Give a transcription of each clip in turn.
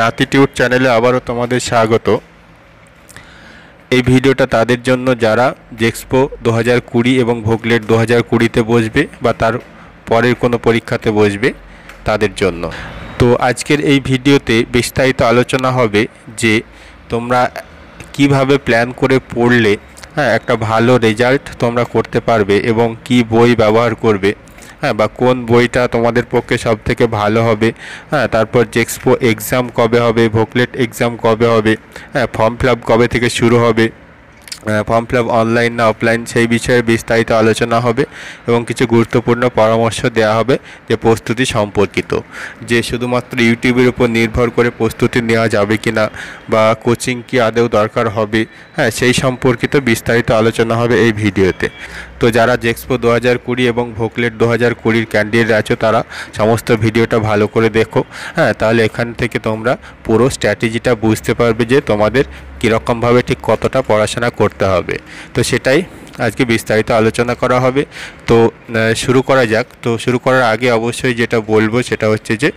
নাতিটিউড চ্যানেলে আবারও তোমাদের স্বাগত এই ভিডিওটা তাদের জন্য যারা জেক্সপো দু হাজার কুড়ি এবং ভোগলেট দু হাজার কুড়িতে বসবে বা তার পরের কোনো পরীক্ষাতে বসবে তাদের জন্য তো আজকের এই ভিডিওতে বিস্তারিত আলোচনা হবে যে তোমরা কিভাবে প্ল্যান করে পড়লে হ্যাঁ একটা ভালো রেজাল্ট তোমরা করতে পারবে এবং কি বই ব্যবহার করবে হ্যাঁ বা কোন বইটা তোমাদের পক্ষে সব থেকে ভালো হবে হ্যাঁ তারপর জেক্সপো এক্সাম কবে হবে ভোকলেট এক্সাম কবে হবে হ্যাঁ ফর্ম ফিল কবে থেকে শুরু হবে ফর্ম ফিল অনলাইন না অফলাইন সেই বিষয়ে বিস্তারিত আলোচনা হবে এবং কিছু গুরুত্বপূর্ণ পরামর্শ দেওয়া হবে যে প্রস্তুতি সম্পর্কিত যে শুধুমাত্র ইউটিউবের উপর নির্ভর করে প্রস্তুতি নেওয়া যাবে কি না বা কোচিং কি আদেও দরকার হবে হ্যাঁ সেই সম্পর্কিত বিস্তারিত আলোচনা হবে এই ভিডিওতে তো যারা জেক্সপো দু হাজার কুড়ি এবং ভোকলেট দু হাজার কুড়ির ক্যান্ডিডেট আছো তারা সমস্ত ভিডিওটা ভালো করে দেখো হ্যাঁ তাহলে এখান থেকে তোমরা পুরো স্ট্র্যাটেজিটা বুঝতে পারবে যে তোমাদের কীরকমভাবে ঠিক কতটা পড়াশোনা করতে হবে তো সেটাই আজকে বিস্তারিত আলোচনা করা হবে তো শুরু করা যাক তো শুরু করার আগে অবশ্যই যেটা বলবো সেটা হচ্ছে যে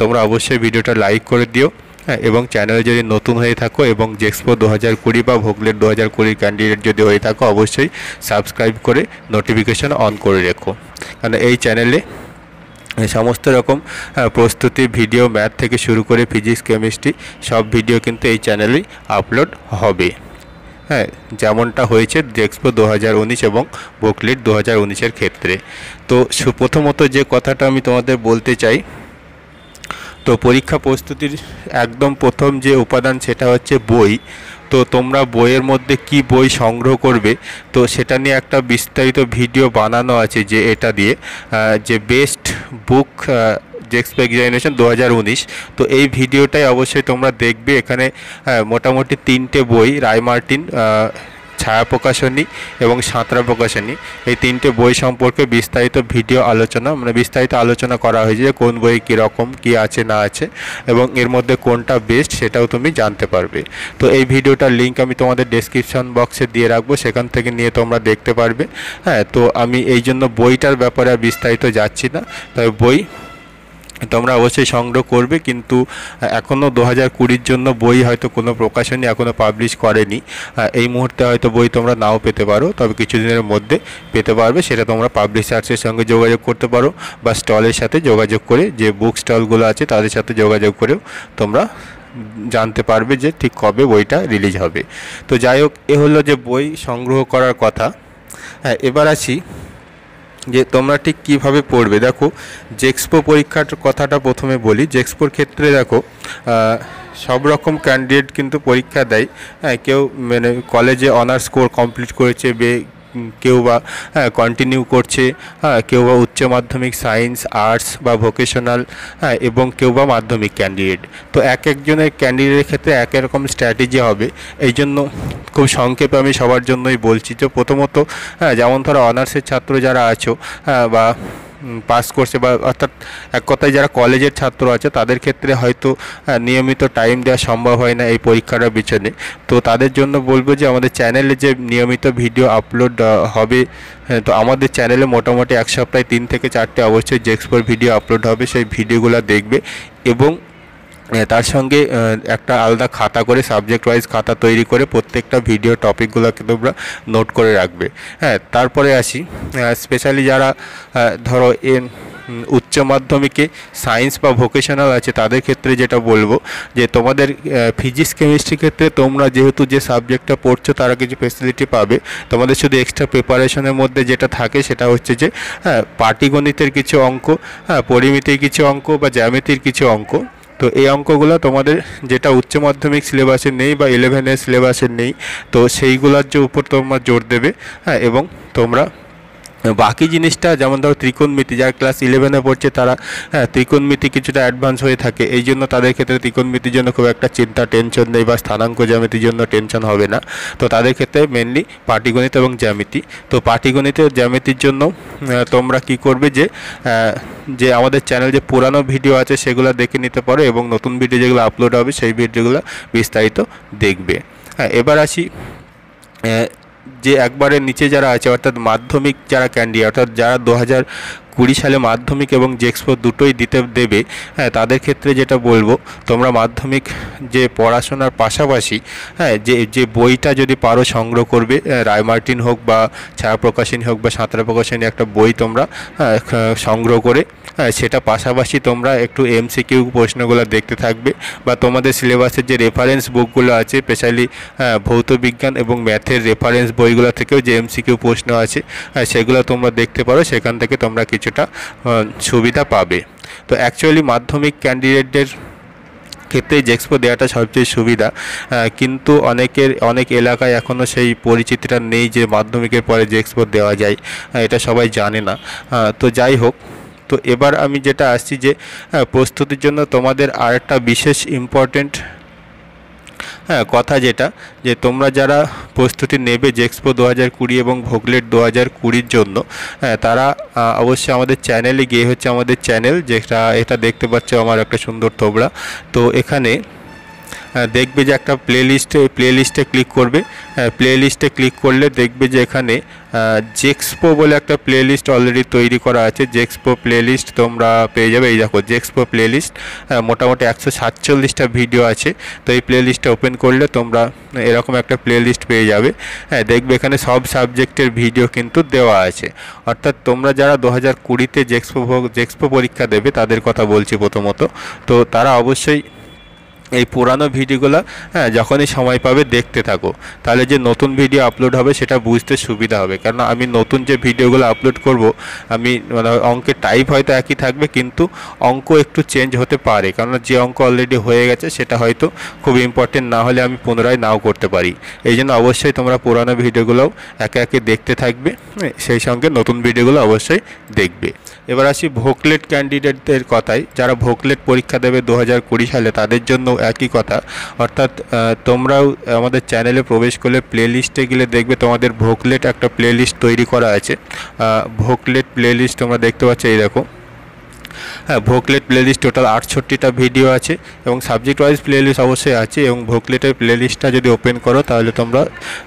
তোমরা অবশ্যই ভিডিওটা লাইক করে দিও হ্যাঁ, এবং চ্যানেল যদি নতুন হয়ে থাকো এবং জেক্সপো দু হাজার কুড়ি বা ভোগলের দু হাজার কুড়ির ক্যান্ডিডেট যদি হয়ে থাকো অবশ্যই সাবস্ক্রাইব করে নোটিফিকেশান অন করে রেখো কারণ এই চ্যানেলে সমস্ত রকম হ্যাঁ, প্রস্তুতি ভিডিও ম্যাথ থেকে শুরু করে ফিজিক্স কেমিস্ট্রি সব ভিডিও কিন্তু এই চ্যানেলেই আপলোড হবে হ্যাঁ যেমনটা হয়েছে ডেক্সপো দু হাজার উনিশ এবং বুকলেট দু হাজার উনিশের ক্ষেত্রে তো প্রথমত যে কথাটা আমি তোমাদের বলতে চাই তো পরীক্ষা প্রস্তুতির একদম প্রথম যে উপাদান সেটা হচ্ছে বই তো তোমরা বইয়ের মধ্যে কি বই সংগ্রহ করবে তো সেটা নিয়ে একটা বিস্তারিত ভিডিও বানানো আছে যে এটা দিয়ে যে বেস্ট বুক জেক্সপো এক্সামিনেশন দু তো এই ভিডিওটাই অবশ্যই তোমরা দেখবে এখানে মোটামুটি তিনটে বই রায় মার্টিন ছায়া প্রকাশনী এবং সাঁতরা প্রকাশনী এই তিনটে বই সম্পর্কে বিস্তারিত ভিডিও আলোচনা মানে বিস্তারিত আলোচনা করা হয়েছে যে কোন বই কীরকম কী আছে না আছে এবং এর মধ্যে কোনটা বেস্ট সেটাও তুমি জানতে পারবে তো এই ভিডিওটার লিঙ্ক আমি তোমাদের ডেসক্রিপশন বক্সে দিয়ে রাখবো সেখান থেকে নিয়ে তোমরা দেখতে পারবে হ্যাঁ তো আমি এই জন্য বইটার ব্যাপারে আর বিস্তারিত যাচ্ছি না তবে বই তোমরা অবশ্যই সংগ্রহ করবে কিন্তু এখনও দু হাজার কুড়ির জন্য বই হয়তো কোনো প্রকাশনী এখনও পাবলিশ করেনি এই মুহূর্তে হয়তো বই তোমরা নাও পেতে পারো তবে কিছুদিনের মধ্যে পেতে পারবে সেটা তোমরা পাবলিশার্সের সঙ্গে যোগাযোগ করতে পারো বা স্টলের সাথে যোগাযোগ করে যে বুক স্টলগুলো আছে তাদের সাথে যোগাযোগ করেও তোমরা জানতে পারবে যে ঠিক কবে বইটা রিলিজ হবে তো যাই হোক এ হলো যে বই সংগ্রহ করার কথা হ্যাঁ এবার আছি যে তোমরা ঠিক কিভাবে পড়বে দেখো জেক্সপো পরীক্ষার কথাটা প্রথমে বলি জেক্সপোর ক্ষেত্রে দেখো সব রকম ক্যান্ডিডেট কিন্তু পরীক্ষা দেয় হ্যাঁ কেউ মানে কলেজে অনার্স কোর কমপ্লিট করেছে বে কেউ বা হ্যাঁ কন্টিনিউ করছে হ্যাঁ কেউ বা উচ্চ মাধ্যমিক সায়েন্স আর্টস বা ভোকেশনাল হ্যাঁ এবং কেউ বা মাধ্যমিক ক্যান্ডিডেট তো এক একজনের ক্যান্ডিডেটের ক্ষেত্রে এক রকম স্ট্র্যাটেজি হবে এই জন্য খুব সংক্ষেপে আমি সবার জন্যই বলছি যে প্রথমত হ্যাঁ যেমন ধরো অনার্সের ছাত্র যারা আছো হ্যাঁ বা পাস করছে বা অর্থাৎ এক কথায় যারা কলেজের ছাত্র আছে তাদের ক্ষেত্রে হয়তো নিয়মিত টাইম দেওয়া সম্ভব হয় না এই পরীক্ষাটার পিছনে তো তাদের জন্য বলবো যে আমাদের চ্যানেলে যে নিয়মিত ভিডিও আপলোড হবে হ্যাঁ, তো আমাদের চ্যানেলে মোটামুটি এক সপ্তাহে তিন থেকে চারটে অবশ্যই জেক্সপোর ভিডিও আপলোড হবে সেই ভিডিওগুলো দেখবে এবং তার সঙ্গে একটা আলাদা খাতা করে সাবজেক্ট ওয়াইজ খাতা তৈরি করে প্রত্যেকটা ভিডিও টপিকগুলোকে তোমরা নোট করে রাখবে হ্যাঁ তারপরে আসি স্পেশালি যারা ধরো এ উচ্চ মাধ্যমিকে সায়েন্স বা ভোকেশনাল আছে তাদের ক্ষেত্রে যেটা বলবো যে তোমাদের ফিজিক্স কেমিস্ট্রি ক্ষেত্রে তোমরা যেহেতু যে সাবজেক্টটা পড়ছো তারা কিছু ফেসিলিটি পাবে তোমাদের শুধু এক্সট্রা প্রিপারেশনের মধ্যে যেটা থাকে সেটা হচ্ছে যে হ্যাঁ পাটিগণিতের কিছু অঙ্ক হ্যাঁ পরিমিতির কিছু অঙ্ক বা জ্যামিতির কিছু অঙ্ক তো এই অঙ্কগুলো তোমাদের যেটা উচ্চ মাধ্যমিক সিলেবাসে নেই বা ইলেভেনের সিলেবাসে নেই তো সেইগুলোর যে উপর তোমরা জোর দেবে হ্যাঁ এবং তোমরা বাকি জিনিসটা যেমন ধরো ত্রিকোণমিতি যারা ক্লাস ইলেভেনে পড়ছে তারা হ্যাঁ ত্রিকোণমিতি কিছুটা অ্যাডভান্স হয়ে থাকে এই জন্য তাদের ক্ষেত্রে ত্রিকোণমিতির জন্য খুব একটা চিন্তা টেনশন নেই বা স্থানাঙ্ক জ্যামিতির জন্য টেনশন হবে না তো তাদের ক্ষেত্রে মেনলি পাটিগণিত এবং জ্যামিতি তো পাটিগণিত জ্যামিতির জন্য তোমরা কি করবে যে যে আমাদের চ্যানেল যে পুরানো ভিডিও আছে সেগুলো দেখে নিতে পারো এবং নতুন ভিডিও যেগুলো আপলোড হবে সেই ভিডিওগুলো বিস্তারিত দেখবে হ্যাঁ এবার আসি যে একবারের নিচে যারা আছে অর্থাৎ মাধ্যমিক যারা ক্যান্ডিডেট অর্থাৎ যারা দু হাজার কুড়ি সালে মাধ্যমিক এবং জেক্সপো দুটোই দিতে দেবে হ্যাঁ তাদের ক্ষেত্রে যেটা বলবো তোমরা মাধ্যমিক যে পড়াশোনার পাশাপাশি হ্যাঁ যে যে বইটা যদি পারো সংগ্রহ করবে হ্যাঁ, রায় মার্টিন হোক বা ছায়া প্রকাশনী হোক বা সাঁতরা প্রকাশনী একটা বই তোমরা হ্যাঁ, সংগ্রহ করে হ্যাঁ, সেটা পাশাপাশি তোমরা একটু এমসিকিউ প্রশ্নগুলো দেখতে থাকবে বা তোমাদের সিলেবাসের যে রেফারেন্স বুকগুলো আছে স্পেশালি ভৌত বিজ্ঞান এবং ম্যাথের রেফারেন্স বইগুলো থেকেও যে এমসিকিউ প্রশ্ন আছে সেগুলো তোমরা দেখতে পারো সেখান থেকে তোমরা কিছু কিছুটা সুবিধা পাবে তো অ্যাকচুয়ালি মাধ্যমিক ক্যান্ডিডেটদের ক্ষেত্রে জেক্সপো দেওয়াটা সবচেয়ে সুবিধা কিন্তু অনেকের অনেক এলাকায় এখনও সেই পরিচিতিটা নেই যে মাধ্যমিকের পরে জেক্সপো দেওয়া যায় এটা সবাই জানে না তো যাই হোক তো এবার আমি যেটা আসছি যে প্রস্তুতির জন্য তোমাদের আর একটা বিশেষ ইম্পর্টেন্ট হ্যাঁ কথা যেটা যে তোমরা যারা প্রস্তুতি নেবে জেক্সপো দু হাজার কুড়ি এবং ভোগলেট দু হাজার কুড়ির জন্য হ্যাঁ তারা অবশ্যই আমাদের চ্যানেলে গিয়ে হচ্ছে আমাদের চ্যানেল যেটা এটা দেখতে পাচ্ছ আমার একটা সুন্দর তোবড়া তো এখানে হ্যাঁ, দেখবে যে একটা প্লে লিস্টে প্লে লিস্টে ক্লিক করবে প্লে লিস্টে ক্লিক করলে দেখবে যে এখানে জেক্সপো বলে একটা প্লে লিস্ট অলরেডি তৈরি করা আছে জেক্সপো প্লে লিস্ট তোমরা পেয়ে যাবে এই দেখো জেক্সপো প্লে লিস্ট মোটামুটি একশো সাতচল্লিশটা ভিডিও আছে তো এই প্লে লিস্টটা ওপেন করলে তোমরা এরকম একটা প্লে লিস্ট পেয়ে যাবে হ্যাঁ দেখবে এখানে সব সাবজেক্টের ভিডিও কিন্তু দেওয়া আছে অর্থাৎ তোমরা যারা দু হাজার কুড়িতে জেক্সপো জেক্সপো পরীক্ষা দেবে তাদের কথা বলছি প্রথমত তো তারা অবশ্যই এই পুরানো ভিডিওগুলো হ্যাঁ যখনই সময় পাবে দেখতে থাকো তাহলে যে নতুন ভিডিও আপলোড হবে সেটা বুঝতে সুবিধা হবে কারণ আমি নতুন যে ভিডিওগুলো আপলোড করব আমি মানে অঙ্কের টাইপ হয়তো একই থাকবে কিন্তু অঙ্ক একটু চেঞ্জ হতে পারে কারণ যে অঙ্ক অলরেডি হয়ে গেছে সেটা হয়তো খুব ইম্পর্টেন্ট না হলে আমি পুনরায় নাও করতে পারি এই জন্য অবশ্যই তোমরা পুরানো ভিডিওগুলোও একে একে দেখতে থাকবে সেই সঙ্গে নতুন ভিডিওগুলো অবশ্যই দেখবে এবার আসি ভোকলেট ক্যান্ডিডেটদের কথায় যারা ভোকলেট পরীক্ষা দেবে দু হাজার কুড়ি সালে তাদের জন্য একই কথা অর্থাৎ তোমরাও আমাদের চ্যানেলে প্রবেশ করলে প্লে লিস্টে গেলে দেখবে তোমাদের ভোকলেট একটা লিস্ট তৈরি করা আছে ভোকলেট লিস্ট তোমরা দেখতে পাচ্ছ এই দেখো হ্যাঁ ভোকলেট প্লেলিস্ট টোটাল আটষট্টিটা ভিডিও আছে এবং সাবজেক্ট ওয়াইজ প্লেলিস্ট অবশ্যই আছে এবং ভোকলেটের প্লেলিস্টটা যদি ওপেন করো তাহলে তোমরা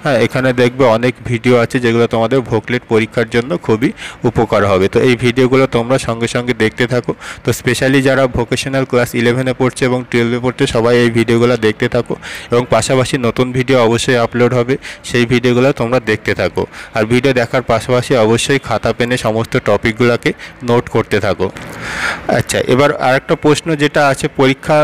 হ্যাঁ এখানে দেখবে অনেক ভিডিও আছে যেগুলো তোমাদের ভোকলেট পরীক্ষার জন্য খুবই উপকার হবে তো এই ভিডিওগুলো তোমরা সঙ্গে সঙ্গে দেখতে থাকো তো স্পেশালি যারা ভোকেশনাল ক্লাস ইলেভেনে পড়ছে এবং টুয়েলভে পড়ছে সবাই এই ভিডিওগুলো দেখতে থাকো এবং পাশাপাশি নতুন ভিডিও অবশ্যই আপলোড হবে সেই ভিডিওগুলো তোমরা দেখতে থাকো আর ভিডিও দেখার পাশাপাশি অবশ্যই খাতা পেনে সমস্ত টপিকগুলোকে নোট করতে থাকো আচ্ছা এবার আরেকটা প্রশ্ন যেটা আছে পরীক্ষা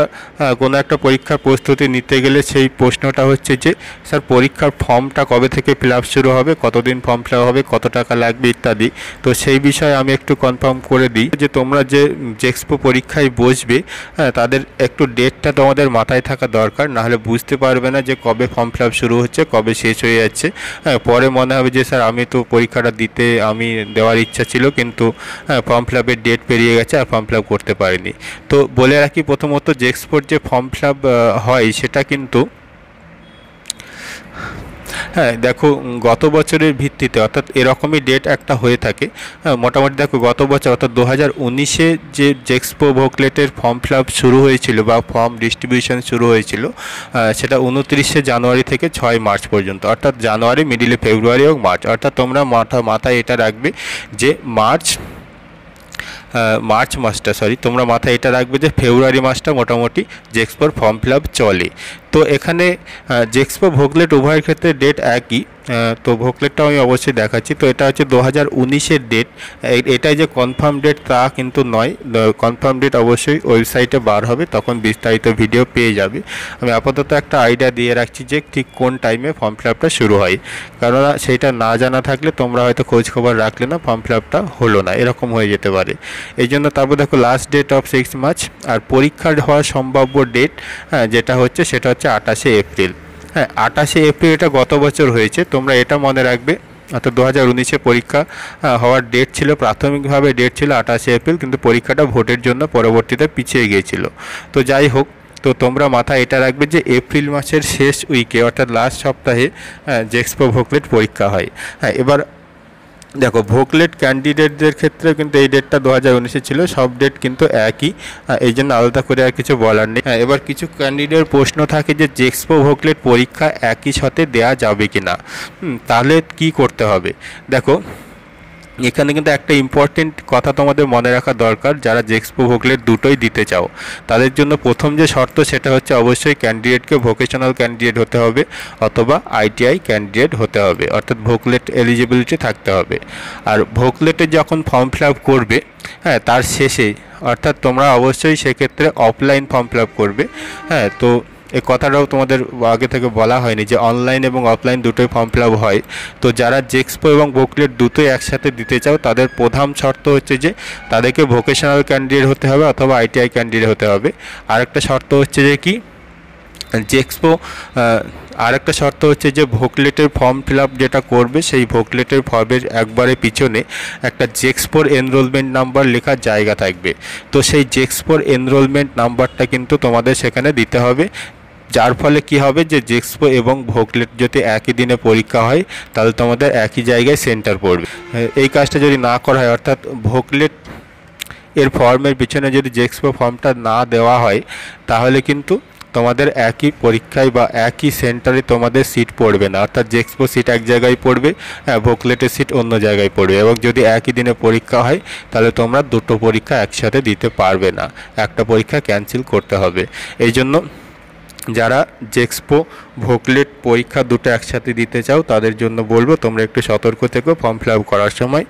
কোনো একটা পরীক্ষার প্রস্তুতি নিতে গেলে সেই প্রশ্নটা হচ্ছে যে স্যার পরীক্ষার ফর্মটা কবে থেকে ফিল শুরু হবে কতদিন ফর্ম ফিল হবে কত টাকা লাগবে ইত্যাদি তো সেই বিষয়ে আমি একটু কনফার্ম করে দিই যে তোমরা যে জেক্সপো পরীক্ষায় বসবে হ্যাঁ, তাদের একটু ডেটটা তোমাদের মাথায় থাকা দরকার নাহলে বুঝতে পারবে না যে কবে ফর্ম ফিল শুরু হচ্ছে কবে শেষ হয়ে যাচ্ছে হ্যাঁ, পরে মনে হবে যে স্যার আমি তো পরীক্ষাটা দিতে আমি দেওয়ার ইচ্ছা ছিল কিন্তু হ্যাঁ, ফর্ম ফিল ডেট পেরিয়ে গেছে আর ফর্ম ফিল করতে পারেনি তো বলে রাখি প্রথমত যে এক্সপোর্ট যে ফর্ম ফিল হয় সেটা কিন্তু হ্যাঁ দেখো গত বছরের ভিত্তিতে অর্থাৎ এরকমই ডেট একটা হয়ে থাকে হ্যাঁ মোটামুটি দেখো গত বছর অর্থাৎ দু হাজার উনিশে যে জেক্সপো ভোকলেটের ফর্ম ফিল শুরু হয়েছিল বা ফর্ম ডিস্ট্রিবিউশন শুরু হয়েছিল সেটা উনত্রিশে জানুয়ারি থেকে ছয় মার্চ পর্যন্ত অর্থাৎ জানুয়ারি মিডিলে ফেব্রুয়ারি এবং মার্চ অর্থাৎ তোমরা মাথা মাথায় এটা রাখবে যে মার্চ মার্চ মাসটা সরি তোমরা মাথায় এটা রাখবে যে ফেব্রুয়ারি মাসটা মোটামুটি জেক্সপোর ফর্ম ফিল চলে তো এখানে জেক্সপো ভোগলেট উভয়ের ক্ষেত্রে ডেট একই তো ভোকলেটটাও আমি অবশ্যই দেখাচ্ছি তো এটা হচ্ছে দু হাজার উনিশের ডেট এটাই যে কনফার্ম ডেট তা কিন্তু নয় কনফার্ম ডেট অবশ্যই ওয়েবসাইটে বার হবে তখন বিস্তারিত ভিডিও পেয়ে যাবে আমি আপাতত একটা আইডিয়া দিয়ে রাখছি যে ঠিক কোন টাইমে ফর্ম ফিল আপটা শুরু হয় কেননা সেটা না জানা থাকলে তোমরা হয়তো খোঁজখবর রাখলে না ফর্ম ফিল আপটা হলো না এরকম হয়ে যেতে পারে এই জন্য তারপর দেখো last date of six March আর পরীক্ষার হওয়ার সম্ভাব্য ডেট হ্যাঁ যেটা হচ্ছে সেটা হচ্ছে হচ্ছে আটাশে এপ্রিল হ্যাঁ আটাশে এপ্রিল এটা গত বছর হয়েছে তোমরা এটা মনে রাখবে অর্থাৎ দু হাজার উনিশে পরীক্ষা হওয়ার ডেট ছিল প্রাথমিকভাবে ডেট ছিল আটাশে এপ্রিল কিন্তু পরীক্ষাটা ভোটের জন্য পরবর্তীতে পিছিয়ে গিয়েছিল তো যাই হোক তো তোমরা মাথা এটা রাখবে যে এপ্রিল মাসের শেষ উইকে অর্থাৎ লাস্ট সপ্তাহে জেক্সপো ভোকলেট পরীক্ষা হয় হ্যাঁ এবার দেখো ভোকলেট ক্যান্ডিডেটদের ক্ষেত্রে কিন্তু এই ডেটটা দু হাজার উনিশে ছিল সব ডেট কিন্তু একই এই জন্য আলাদা করে আর কিছু বলার নেই হ্যাঁ, এবার কিছু ক্যান্ডিডেট প্রশ্ন থাকে যে জেক্সপো ভোকলেট পরীক্ষা একই সাথে দেয়া যাবে কি না তাহলে কি করতে হবে দেখো এখানে কিন্তু একটা ইম্পর্টেন্ট কথা তোমাদের মনে রাখা দরকার যারা জেক্সপো ভোকলেট দুটোই দিতে চাও তাদের জন্য প্রথম যে শর্ত সেটা হচ্ছে অবশ্যই ক্যান্ডিডেটকে ভোকেশনাল ক্যান্ডিডেট হতে হবে অথবা আইটিআই ক্যান্ডিডেট হতে হবে অর্থাৎ ভোকলেট এলিজিবিলিটি থাকতে হবে আর ভোকলেটে যখন ফর্ম ফিল আপ করবে হ্যাঁ তার শেষে অর্থাৎ তোমরা অবশ্যই সেক্ষেত্রে অফলাইন ফর্ম ফিল আপ করবে হ্যাঁ তো এই কথাটাও তোমাদের আগে থেকে বলা হয়নি যে অনলাইন এবং অফলাইন দুটোই ফর্ম ফিল হয় তো যারা জেক্সপো এবং বুকলেট দুটোই একসাথে দিতে চাও তাদের প্রধান শর্ত হচ্ছে যে তাদেরকে ভোকেশনাল ক্যান্ডিডেট হতে হবে অথবা আইটিআই ক্যান্ডিডেট হতে হবে আরেকটা শর্ত হচ্ছে যে কি জেক্সপো আরেকটা শর্ত হচ্ছে যে ভোকলেটের ফর্ম ফিল যেটা করবে সেই ভোকলেটের ফর্মের একবারে পিছনে একটা জেক্সপোর এনরোলমেন্ট নাম্বার লেখা জায়গা থাকবে তো সেই জেক্সপোর এনরোলমেন্ট নাম্বারটা কিন্তু তোমাদের সেখানে দিতে হবে যার ফলে কি হবে যে জেক্সপো এবং ভোকলেট যদি একই দিনে পরীক্ষা হয় তাহলে তোমাদের একই জায়গায় সেন্টার পড়বে এই কাজটা যদি না করা হয় অর্থাৎ ভোকলেট এর ফর্মের পিছনে যদি জেক্সপো ফর্মটা না দেওয়া হয় তাহলে কিন্তু তোমাদের একই পরীক্ষায় বা একই সেন্টারে তোমাদের সিট পড়বে না অর্থাৎ জেক্সপো সিট এক জায়গায় পড়বে হ্যাঁ ভোকলেটের সিট অন্য জায়গায় পড়বে এবং যদি একই দিনে পরীক্ষা হয় তাহলে তোমরা দুটো পরীক্ষা একসাথে দিতে পারবে না একটা পরীক্ষা ক্যান্সেল করতে হবে এই জন্য যারা জেক্সপো ভোকলেট পরীক্ষা দুটো একসাথে দিতে চাও তাদের জন্য বলবো তোমরা একটু সতর্ক থেকো ফর্ম ফিল আপ করার সময়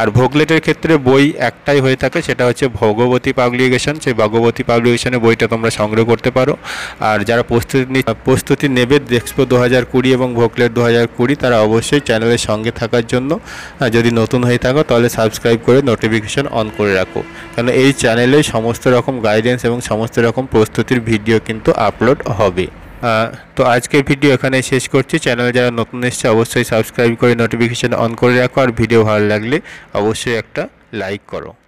আর ভোগলেটের ক্ষেত্রে বই একটাই হয়ে থাকে সেটা হচ্ছে ভগবতী পাবলিকেশন সেই ভগবতী পাবলিকেশনে বইটা তোমরা সংগ্রহ করতে পারো আর যারা প্রস্তুতি প্রস্তুতি নেবে এক্সপো দু হাজার কুড়ি এবং ভোগলেট দু হাজার কুড়ি তারা অবশ্যই চ্যানেলের সঙ্গে থাকার জন্য যদি নতুন হয়ে থাকো তাহলে সাবস্ক্রাইব করে নোটিফিকেশন অন করে রাখো কেন এই চ্যানেলে সমস্ত রকম গাইডেন্স এবং সমস্ত রকম প্রস্তুতির ভিডিও কিন্তু আপলোড হবে তো আজকের ভিডিও এখানে শেষ করছি চ্যানেল যারা নতুন এসছে অবশ্যই সাবস্ক্রাইব করে নোটিফিকেশান অন করে রাখো আর ভিডিও ভালো লাগলে অবশ্যই একটা লাইক করো